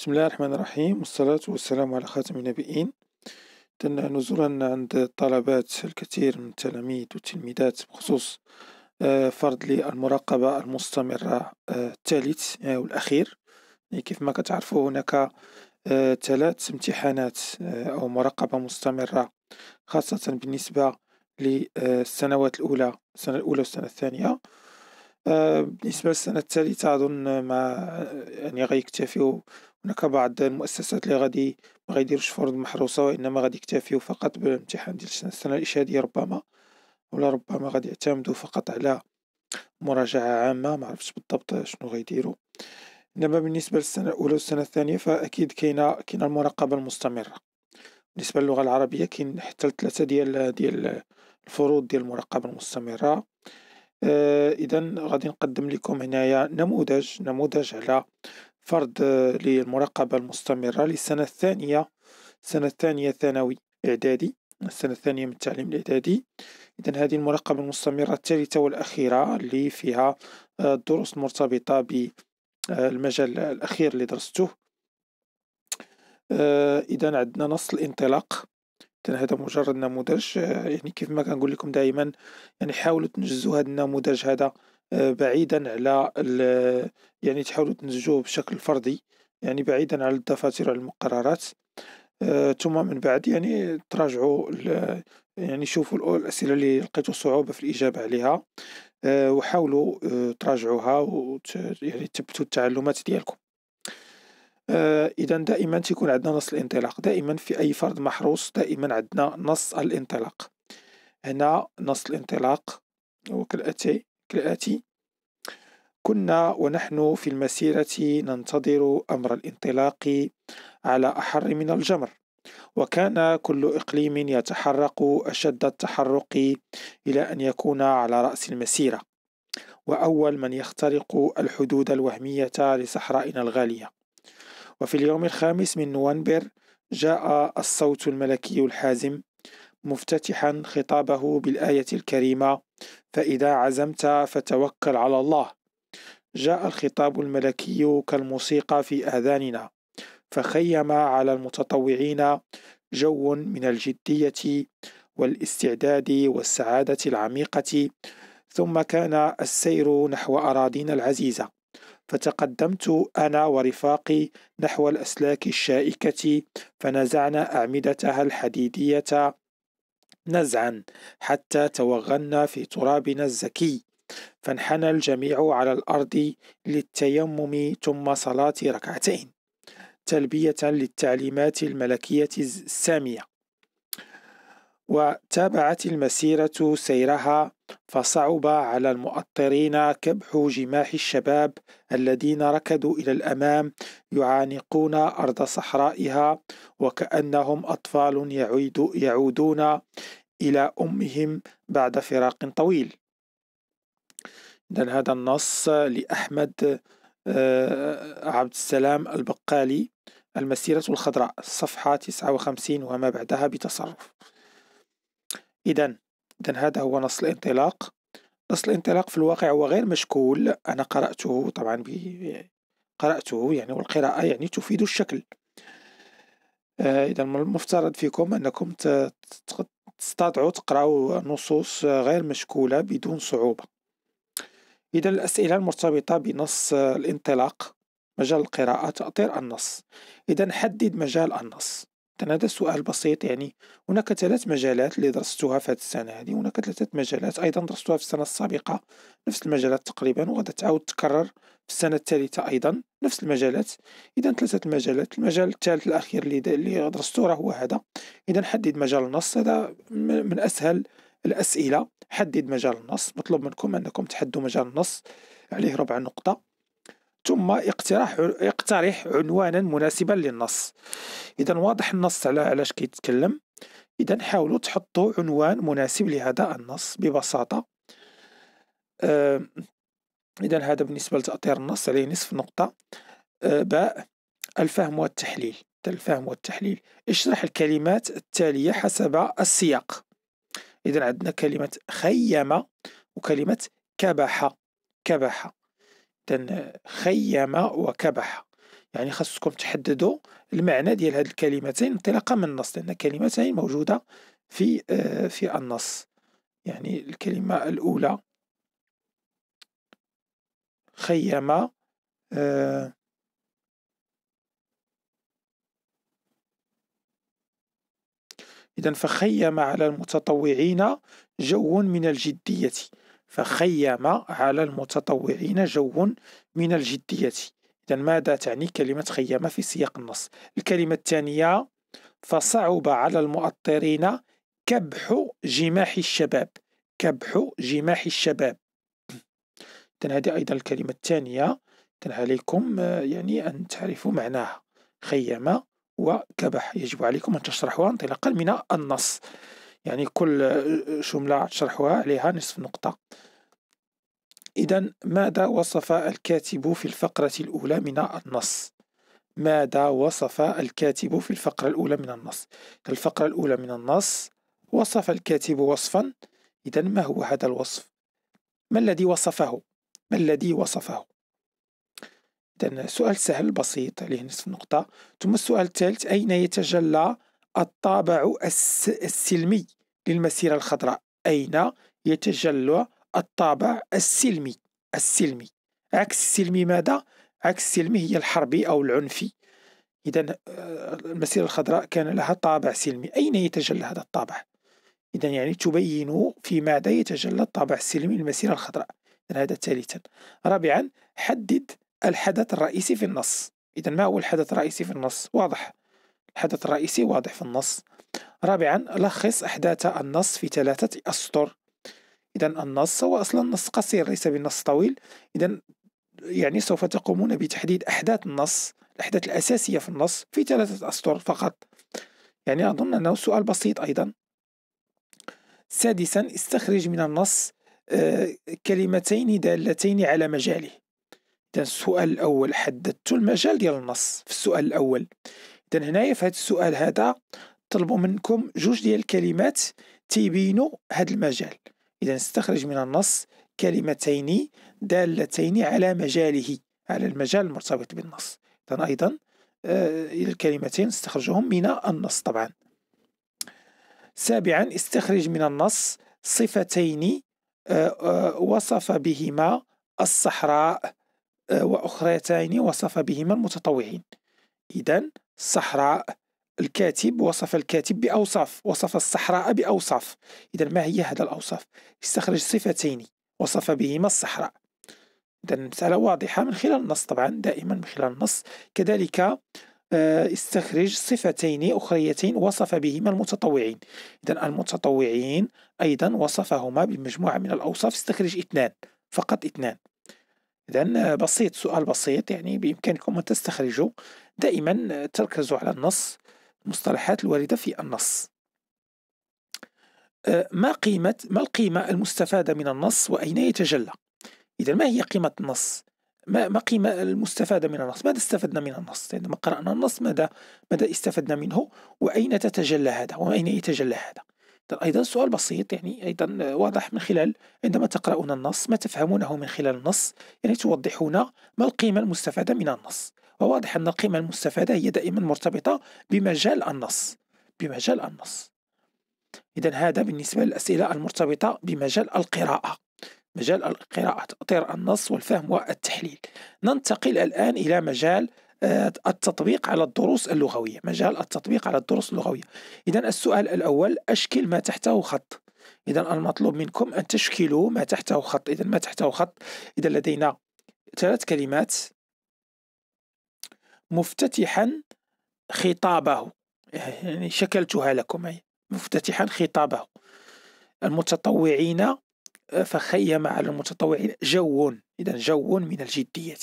بسم الله الرحمن الرحيم والصلاة والسلام على خاتم النبيين نزولا عند طلبات الكثير من التلاميذ والتلميذات بخصوص فرض للمراقبة المستمرة الثالث والأخير كيف ما كتعرفوا هناك ثلاث امتحانات أو مراقبة مستمرة خاصة بالنسبة للسنوات الأولى السنة الأولى والسنة الثانية بالنسبة للسنة الثالثة أظن ما يعني غيكتفيو هناك بعض المؤسسات اللي غادي ما غيديروش فروض محروسه وانما غادي يكتفيو فقط بالامتحان ديال السنه الاشهاديه ربما ولا ربما غادي يعتمدوا فقط على مراجعه عامه ما عرفتش بالضبط شنو غيديروا انما بالنسبه للسنه الاولى والسنه الثانيه فاكيد كاينه كاينه المراقبه المستمره بالنسبه للغه العربيه كاين حتى لثلاثه ديال ديال الفروض ديال المراقبه المستمره آه، اذا غادي نقدم لكم هنايا نموذج نموذج على فرض آه، للمراقبة المستمرة للسنة الثانية السنة الثانية ثانوي إعدادي السنة الثانية من التعليم الإعدادي إذا هذه المراقبة المستمرة الثالثة والأخيرة اللي فيها الدروس آه، المرتبطة بالمجال آه، الأخير اللي درسته إذا عندنا نص الانطلاق إذن هذا مجرد نموذج يعني كيف ما كنقول لكم دائما يعني حاولوا تنجزوا هذا النموذج هذا آه، بعيدا على يعني تحاولوا تنتجوه بشكل فردي يعني بعيدا على الدفاتر المقررات آه، ثم من بعد يعني تراجعوا يعني شوفوا الأسئلة اللي لقيتوا صعوبة في الإجابة عليها آه، وحاولوا تراجعوها وت يعني تثبتوا التعلمات ديالكم اذا دائما تيكون عندنا نص الانطلاق دائما في اي فرد محروس دائما عندنا نص الانطلاق هنا نص الانطلاق وكالاتي كالآتي كنا ونحن في المسيرة ننتظر أمر الانطلاق على أحر من الجمر وكان كل إقليم يتحرق أشد التحرق إلى أن يكون على رأس المسيرة وأول من يخترق الحدود الوهمية لصحرائنا الغالية وفي اليوم الخامس من نوفمبر جاء الصوت الملكي الحازم مفتتحا خطابه بالآية الكريمة فإذا عزمت فتوكل على الله جاء الخطاب الملكي كالموسيقى في آذاننا فخيم على المتطوعين جو من الجدية والاستعداد والسعادة العميقة ثم كان السير نحو أراضينا العزيزة فتقدمت أنا ورفاقي نحو الأسلاك الشائكة فنزعنا أعمدتها الحديدية نزعا حتى توغلنا في ترابنا الزكي فانحنى الجميع على الأرض للتيمم ثم صلاة ركعتين تلبية للتعليمات الملكية السامية وتابعت المسيرة سيرها فصعب على المؤطرين كبح جماح الشباب الذين ركضوا إلى الأمام يعانقون أرض صحرائها وكأنهم أطفال يعود يعودون إلى أمهم بعد فراق طويل إذا هذا النص لأحمد آه، عبد السلام البقالي المسيرة الخضراء صفحة 59 وما بعدها بتصرف إذا إذا هذا هو نص الانطلاق نص الانطلاق في الواقع هو غير مشكول أنا قرأته طبعا ب... قرأته يعني والقراءة يعني تفيد الشكل آه، إذا المفترض فيكم أنكم تستطيعوا تقراو نصوص غير مشكولة بدون صعوبة إذا الأسئلة المرتبطة بنص الانطلاق مجال القراءة تأطير النص إذا حدد مجال النص كان هذا سؤال بسيط يعني هناك ثلاث مجالات اللي درستها في هذه السنه هذه هناك ثلاثه مجالات ايضا درستها في السنه السابقه نفس المجالات تقريبا وغادا تعاود تكرر في السنه الثالثه ايضا نفس المجالات اذا ثلاثه المجالات المجال الثالث الاخير اللي اللي درسته راه هو هذا اذا حدد مجال النص هذا من اسهل الاسئله حدد مجال النص مطلوب منكم انكم تحدوا مجال النص عليه ربع نقطه ثم اقتراح اقترح عنوانا مناسبا للنص اذا واضح النص على علاش كيتكلم اذا حاولوا تحطوا عنوان مناسب لهذا النص ببساطه أه اذا هذا بالنسبه لتاطير النص عليه نصف نقطه أه باء الفهم والتحليل الفهم والتحليل اشرح الكلمات التاليه حسب السياق اذا عندنا كلمه خيمه وكلمه كبح كبح خيم وكبح يعني خاصكم تحددوا المعنى ديال هذه الكلمتين انطلاقا من النص لان كلمتين موجوده في آه، في النص يعني الكلمه الاولى خيم آه، إذا فخيم على المتطوعين جو من الجدية فخيم على المتطوعين جو من الجدية إذا ماذا تعني كلمة خيم في سياق النص الكلمة الثانية فصعب على المؤطرين كبح جماح الشباب كبح جماح الشباب إذن هذه أيضا الكلمة الثانية إذن عليكم يعني أن تعرفوا معناها خيم وكبح يجب عليكم أن تشرحوها انطلاقا من النص يعني كل جملة تشرحها عليها نصف نقطة إذا ماذا وصف الكاتب في الفقرة الأولى من النص؟ ماذا وصف الكاتب في الفقرة الأولى من النص؟ الفقرة الأولى من النص وصف الكاتب وصفا إذا ما هو هذا الوصف؟ ما الذي وصفه؟ ما الذي وصفه؟ إذا سؤال سهل بسيط عليه نصف نقطة ثم السؤال الثالث أين يتجلى الطابع السلمي للمسيرة الخضراء أين يتجلى الطابع السلمي السلمي عكس السلمي ماذا؟ عكس السلمي هي الحربي أو العنفي إذا آه، المسيرة الخضراء كان لها طابع سلمي أين يتجلى هذا الطابع؟ إذا يعني تبين في ماذا يتجلى الطابع السلمي للمسيرة الخضراء هذا ثالثا رابعا حدد الحدث الرئيسي في النص إذا ما هو الحدث الرئيسي في النص؟ واضح الحدث الرئيسي واضح في النص رابعا لخص أحداث النص في ثلاثة أسطر إذا النص هو أصلا نص قصير ليس بالنص طويل إذا يعني سوف تقومون بتحديد أحداث النص الأحداث الأساسية في النص في ثلاثة أسطر فقط يعني أظن أنه سؤال بسيط أيضا سادسا استخرج من النص آه، كلمتين دالتين على مجاله إذا السؤال الأول حددت المجال ديال النص في السؤال الأول اذا هنايا في هذا السؤال هذا طلبوا منكم جوج ديال الكلمات تيبينوا هذا المجال اذا استخرج من النص كلمتين دالتين على مجاله على المجال المرتبط بالنص اذا ايضا آه، الكلمتين استخرجهم من النص طبعا سابعا استخرج من النص صفتين آه، آه، وصف بهما الصحراء وأخرتين وصف بهما المتطوعين إذا الصحراء الكاتب وصف الكاتب بأوصاف وصف الصحراء بأوصاف إذا ما هي هذا الأوصاف استخرج صفتين وصف بهما الصحراء إذا المسألة واضحة من خلال النص طبعا دائما من خلال النص كذلك استخرج آه، صفتين أخريتين وصف بهما المتطوعين إذا المتطوعين أيضا وصفهما بمجموعة من الأوصاف استخرج اثنان فقط اثنان إذا آه، بسيط سؤال بسيط يعني بإمكانكم أن تستخرجوا دائما تركز على النص المصطلحات الواردة في النص آه، ما قيمة ما القيمة المستفادة من النص وأين يتجلى؟ إذا ما هي قيمة النص؟ ما ما قيمة المستفادة من النص؟ ماذا استفدنا من النص؟ عندما قرأنا النص ماذا ماذا استفدنا منه؟ وأين تتجلى هذا؟ وأين يتجلى هذا؟ طيب، أيضا سؤال بسيط يعني أيضا واضح من خلال عندما تقرؤون النص ما تفهمونه من خلال النص يعني توضحون ما القيمة المستفادة من النص وواضح أن القيمة المستفادة هي دائما مرتبطة بمجال النص بمجال النص إذا هذا بالنسبة للأسئلة المرتبطة بمجال القراءة مجال القراءة تأطير النص والفهم والتحليل ننتقل الآن إلى مجال آه، التطبيق على الدروس اللغوية مجال التطبيق على الدروس اللغوية إذا السؤال الأول أشكل ما تحته خط إذا المطلوب منكم أن تشكلوا ما تحته خط إذا ما تحته خط إذا لدينا ثلاث كلمات مفتتحا خطابه يعني شكلتها لكم أي يعني مفتتحا خطابه المتطوعين فخيم على المتطوعين جو إذا جو من الجدية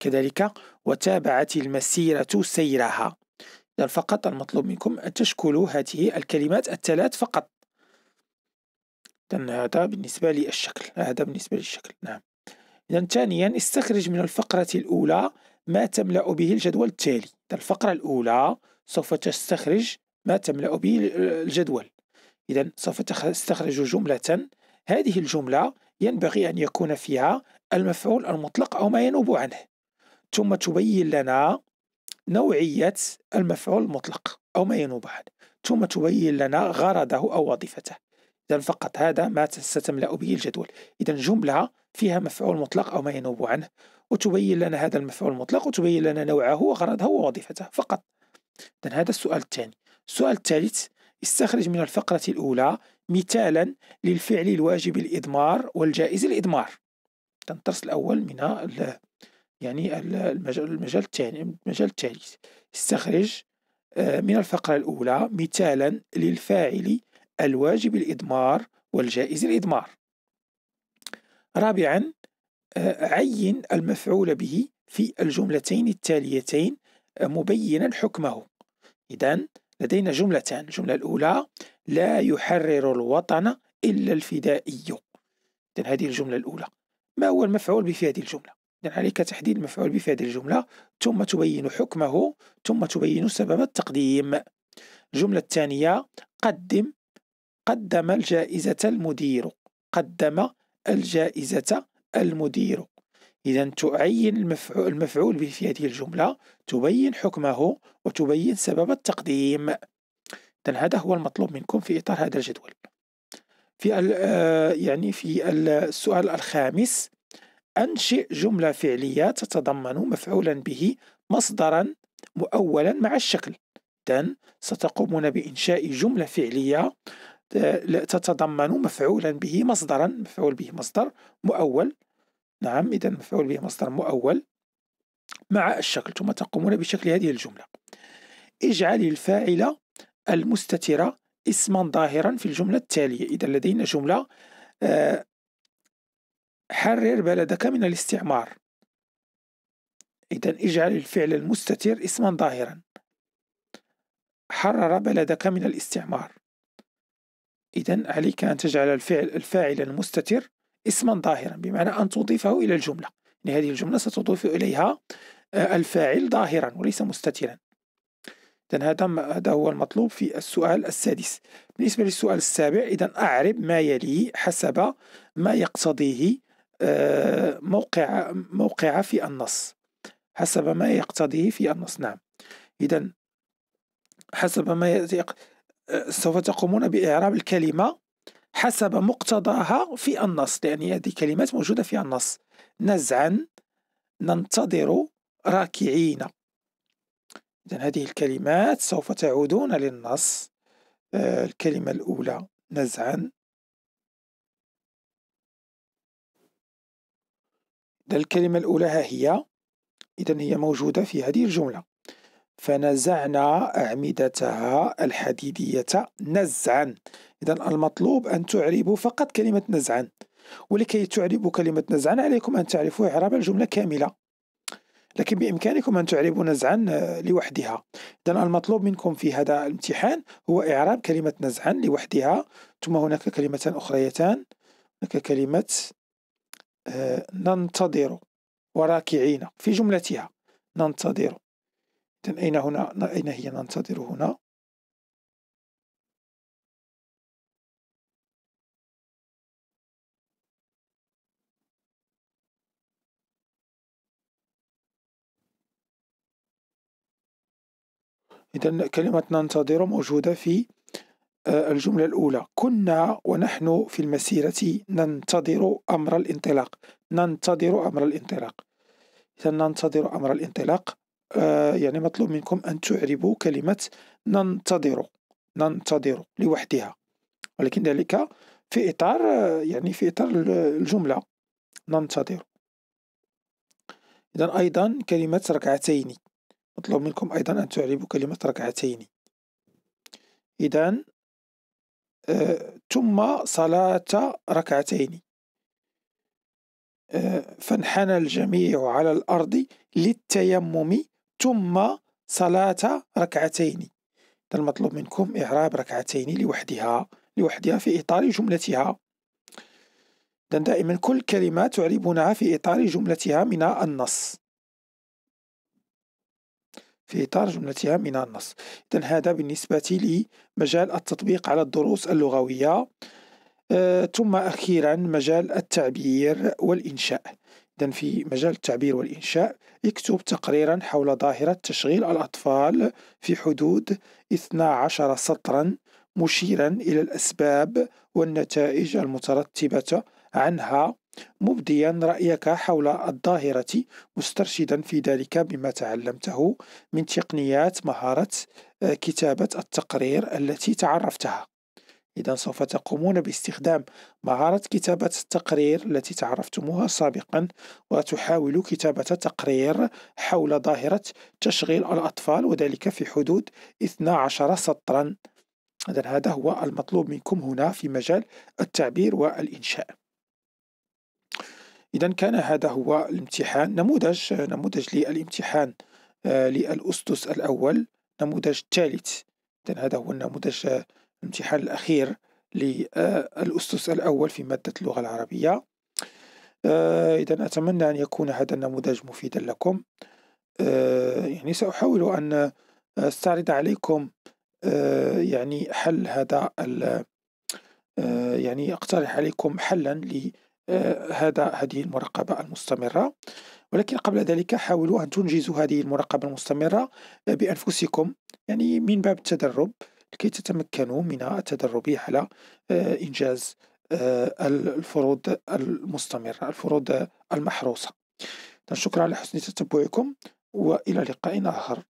كذلك وتابعت المسيرة سيرها إذا فقط المطلوب منكم أن تشكلوا هذه الكلمات الثلاث فقط هذا بالنسبة للشكل هذا بالنسبة للشكل نعم إذا ثانيا استخرج من الفقرة الأولى ما تملأ به الجدول التالي الفقرة الأولى سوف تستخرج ما تملأ به الجدول إذا سوف تستخرج جملة هذه الجملة ينبغي أن يكون فيها المفعول المطلق أو ما ينوب عنه ثم تبين لنا نوعية المفعول المطلق أو ما ينوب عنه ثم تبين لنا غرضه أو وظيفته إذا فقط هذا ما ستملأ به الجدول إذا جملة فيها مفعول مطلق أو ما ينوب عنه وتبين لنا هذا المفعول المطلق وتبين لنا نوعه وغرضه ووظيفته فقط إذن هذا السؤال الثاني السؤال الثالث استخرج من الفقرة الأولى مثالا للفعل الواجب الإضمار والجائز الإضمار الدرس الأول من يعني المجال المجال الثاني المجال الثالث استخرج آه، من الفقرة الأولى مثالا للفاعل الواجب الإضمار والجائز الإضمار رابعا عين المفعول به في الجملتين التاليتين آه، مبينا حكمه إذا لدينا جملتان الجملة الأولى لا يحرر الوطن إلا الفدائي إذا هذه الجملة الأولى ما هو المفعول به في هذه الجملة؟ إذا عليك تحديد المفعول به في هذه الجملة ثم تبين حكمه ثم تبين سبب التقديم الجملة الثانية قدم قدم الجائزة المدير قدم الجائزة المدير إذا تعين المفعول, المفعول به في هذه الجملة تبين حكمه وتبين سبب التقديم إذا هذا هو المطلوب منكم في إطار هذا الجدول في آه، يعني في السؤال الخامس أنشئ جملة فعلية تتضمن مفعولا به مصدرا مؤولا مع الشكل إذن ستقومون بإنشاء جملة فعلية تتضمن مفعولا به مصدرا مفعول به مصدر مؤول نعم إذا مفعول به مصدر مؤول مع الشكل ثم تقومون بشكل هذه الجملة اجعل الفاعل المستترة اسما ظاهرا في الجملة التالية إذا لدينا جملة آه، حرر بلدك من الاستعمار إذا اجعل الفعل المستتر اسما ظاهرا حرر بلدك من الاستعمار إذا عليك أن تجعل الفعل الفاعل المستتر اسما ظاهرا بمعنى أن تضيفه إلى الجملة يعني هذه الجملة ستضيف إليها آه، الفاعل ظاهرا وليس مستترا إذا هذا هذا هو المطلوب في السؤال السادس بالنسبة للسؤال السابع إذا أعرب ما يلي حسب ما يقتضيه آه، موقع موقع في النص حسب ما يقتضيه في النص نعم إذا حسب ما سوف تقومون بإعراب الكلمة حسب مقتضاها في النص لأن هذه كلمات موجودة في النص نزعا ننتظر راكعين إذا هذه الكلمات سوف تعودون للنص آه، الكلمة الأولى نزعا الكلمة الأولى ها هي إذا هي موجودة في هذه الجملة فنزعنا أعمدتها الحديدية نزعا إذا المطلوب أن تعربوا فقط كلمة نزعا ولكي تعربوا كلمة نزعا عليكم أن تعرفوا إعراب الجملة كاملة لكن بإمكانكم أن تعربوا نزعا لوحدها إذا المطلوب منكم في هذا الامتحان هو إعراب كلمة نزعا لوحدها ثم هناك كلمتان أخريتان هناك كلمة آه، ننتظر وراكعين في جملتها ننتظر إذن أين هنا أين هي ننتظر هنا إذا كلمة ننتظر موجودة في آه، الجملة الأولى كنا ونحن في المسيرة ننتظر أمر الانطلاق ننتظر أمر الانطلاق إذا ننتظر أمر الانطلاق آه، يعني مطلوب منكم أن تعربوا كلمة ننتظر ننتظر لوحدها ولكن ذلك في إطار آه، يعني في إطار الجملة ننتظر إذا أيضا كلمة ركعتين مطلوب منكم أيضا أن تعربوا كلمة ركعتين إذا آه، ثم صلاة ركعتين فانحنى الجميع على الأرض للتيمم ثم صلاة ركعتين المطلوب منكم إعراب ركعتين لوحدها لوحدها في إطار جملتها دائما كل كلمة تعربونها في إطار جملتها من النص في إطار جملتها من النص إذا هذا بالنسبة لمجال التطبيق على الدروس اللغوية آه، ثم أخيرا مجال التعبير والإنشاء في مجال التعبير والإنشاء اكتب تقريرا حول ظاهرة تشغيل الأطفال في حدود 12 سطرا مشيرا إلى الأسباب والنتائج المترتبة عنها مبديا رأيك حول الظاهرة مسترشدا في ذلك بما تعلمته من تقنيات مهارة آه، كتابة التقرير التي تعرفتها إذا سوف تقومون باستخدام مهارة كتابة التقرير التي تعرفتموها سابقا وتحاول كتابة تقرير حول ظاهرة تشغيل الأطفال وذلك في حدود 12 سطرا إذا هذا هو المطلوب منكم هنا في مجال التعبير والإنشاء إذا كان هذا هو الامتحان نموذج نموذج للامتحان آه، للأسطس الأول نموذج الثالث إذا هذا هو النموذج آه، الامتحان الأخير للأسس الأول في مادة اللغة العربية آه، إذا أتمنى أن يكون هذا النموذج مفيدا لكم آه، يعني سأحاول أن أستعرض عليكم آه، يعني حل هذا يعني أقترح عليكم حلا لهذا هذه المراقبة المستمرة ولكن قبل ذلك حاولوا أن تنجزوا هذه المراقبة المستمرة بأنفسكم يعني من باب التدرب لكي تتمكنوا من التدرب على آه، إنجاز آه، الفروض المستمرة الفروض المحروسة شكرا لحسن تتبعكم وإلى لقاء آخر